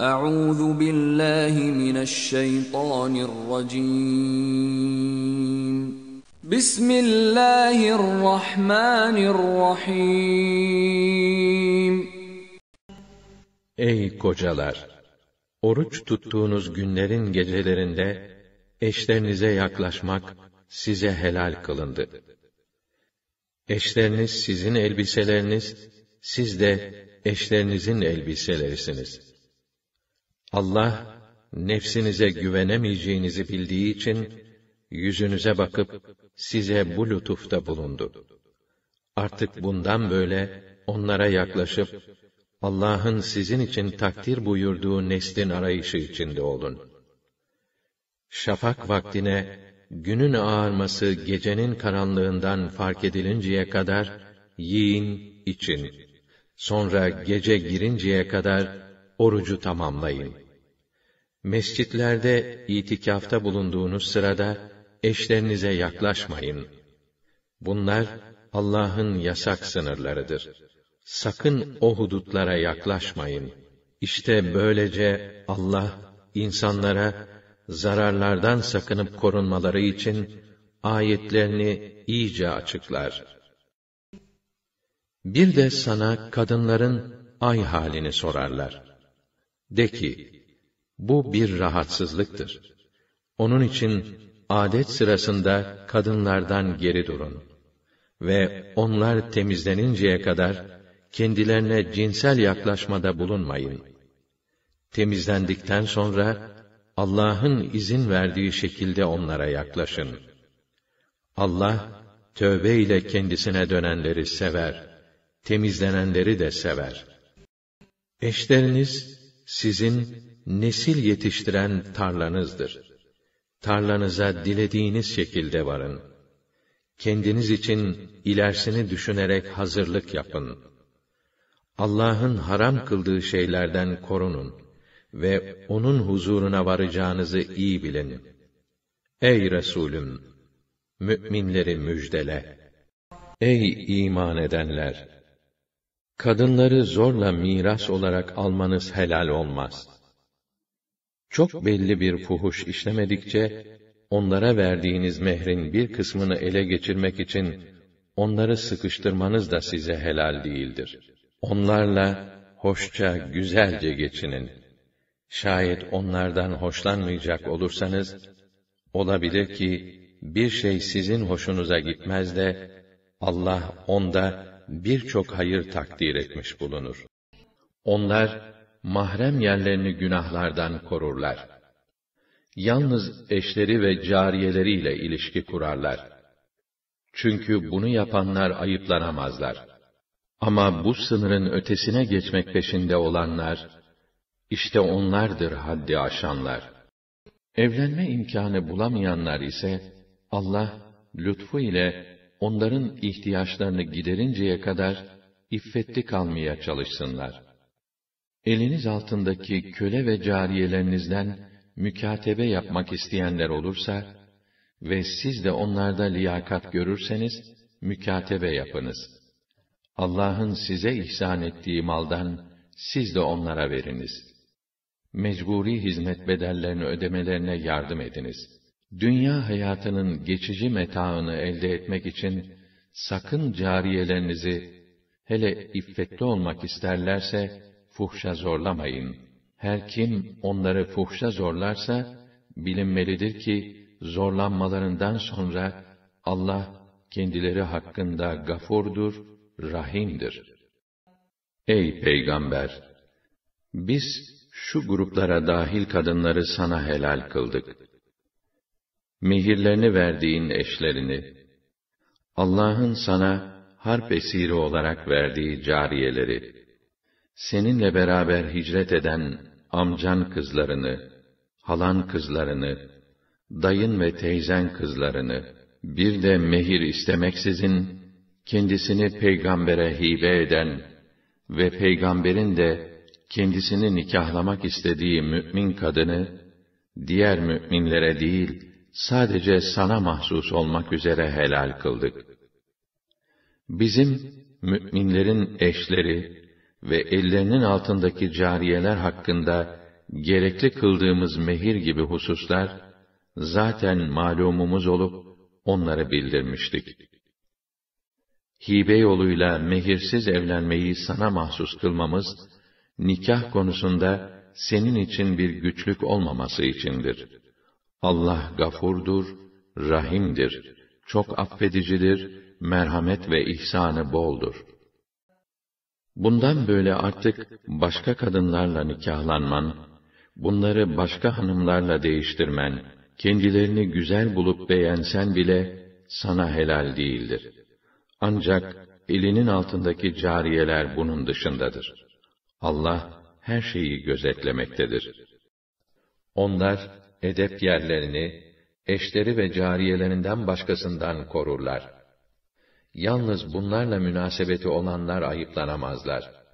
Euzu billahi mineşşeytanirracim. Bismillahirrahmanirrahim. Ey kocalar! Oruç tuttuğunuz günlerin gecelerinde eşlerinize yaklaşmak size helal kılındı. Eşleriniz sizin elbiseleriniz, siz de eşlerinizin elbiselerisiniz.'' Allah, nefsinize güvenemeyeceğinizi bildiği için, yüzünüze bakıp, size bu lütufta bulundu. Artık bundan böyle, onlara yaklaşıp, Allah'ın sizin için takdir buyurduğu neslin arayışı içinde olun. Şafak vaktine, günün ağarması gecenin karanlığından fark edilinceye kadar, yiyin, için. Sonra gece girinceye kadar, orucu tamamlayın. Mescitlerde itikafta bulunduğunuz sırada eşlerinize yaklaşmayın. Bunlar Allah'ın yasak sınırlarıdır. Sakın o hudutlara yaklaşmayın. İşte böylece Allah insanlara zararlardan sakınıp korunmaları için ayetlerini iyice açıklar. Bir de sana kadınların ay halini sorarlar. De ki, bu bir rahatsızlıktır. Onun için adet sırasında kadınlardan geri durun ve onlar temizleninceye kadar kendilerine cinsel yaklaşmada bulunmayın. Temizlendikten sonra Allah'ın izin verdiği şekilde onlara yaklaşın. Allah tövbe ile kendisine dönenleri sever, temizlenenleri de sever. Eşleriniz sizin nesil yetiştiren tarlanızdır. Tarlanıza dilediğiniz şekilde varın. Kendiniz için ilerisini düşünerek hazırlık yapın. Allah'ın haram kıldığı şeylerden korunun ve onun huzuruna varacağınızı iyi bilin. Ey Resulüm, müminleri müjdele. Ey iman edenler, Kadınları zorla miras olarak almanız helal olmaz. Çok belli bir fuhuş işlemedikçe, onlara verdiğiniz mehrin bir kısmını ele geçirmek için, onları sıkıştırmanız da size helal değildir. Onlarla hoşça, güzelce geçinin. Şayet onlardan hoşlanmayacak olursanız, olabilir ki, bir şey sizin hoşunuza gitmez de, Allah onda, birçok hayır takdir etmiş bulunur. Onlar mahrem yerlerini günahlardan korurlar. Yalnız eşleri ve cariyeleriyle ilişki kurarlar. Çünkü bunu yapanlar ayıplanamazlar. Ama bu sınırın ötesine geçmek peşinde olanlar, işte onlardır haddi aşanlar. Evlenme imkanı bulamayanlar ise, Allah lütfu ile onların ihtiyaçlarını giderinceye kadar iffetli kalmaya çalışsınlar. Eliniz altındaki köle ve cariyelerinizden mükatebe yapmak isteyenler olursa ve siz de onlarda liyakat görürseniz mükatebe yapınız. Allah'ın size ihsan ettiği maldan siz de onlara veriniz. Mecburi hizmet bedellerini ödemelerine yardım ediniz.'' Dünya hayatının geçici metaını elde etmek için sakın cariyelerinizi hele iffetli olmak isterlerse fuhşa zorlamayın. Her kim onları fuhşa zorlarsa bilinmelidir ki zorlanmalarından sonra Allah kendileri hakkında gafurdur, rahimdir. Ey peygamber! Biz şu gruplara dahil kadınları sana helal kıldık. Mihirlerini verdiğin eşlerini, Allah'ın sana harp esiri olarak verdiği cariyeleri, seninle beraber hicret eden amcan kızlarını, halan kızlarını, dayın ve teyzen kızlarını, bir de mehir istemeksizin, kendisini peygambere hibe eden ve peygamberin de kendisini nikahlamak istediği mü'min kadını, diğer mü'minlere değil, sadece sana mahsus olmak üzere helal kıldık. Bizim müminlerin eşleri ve ellerinin altındaki cariyeler hakkında gerekli kıldığımız mehir gibi hususlar zaten malumumuz olup onlara bildirmiştik. Hibe yoluyla mehirsiz evlenmeyi sana mahsus kılmamız nikah konusunda senin için bir güçlük olmaması içindir.'' Allah gafurdur, rahimdir, çok affedicidir, merhamet ve ihsanı boldur. Bundan böyle artık başka kadınlarla nikahlanman, bunları başka hanımlarla değiştirmen, kendilerini güzel bulup beğensen bile sana helal değildir. Ancak elinin altındaki cariyeler bunun dışındadır. Allah her şeyi gözetlemektedir. Onlar edep yerlerini, eşleri ve cariyelerinden başkasından korurlar. Yalnız bunlarla münasebeti olanlar ayıplanamazlar.''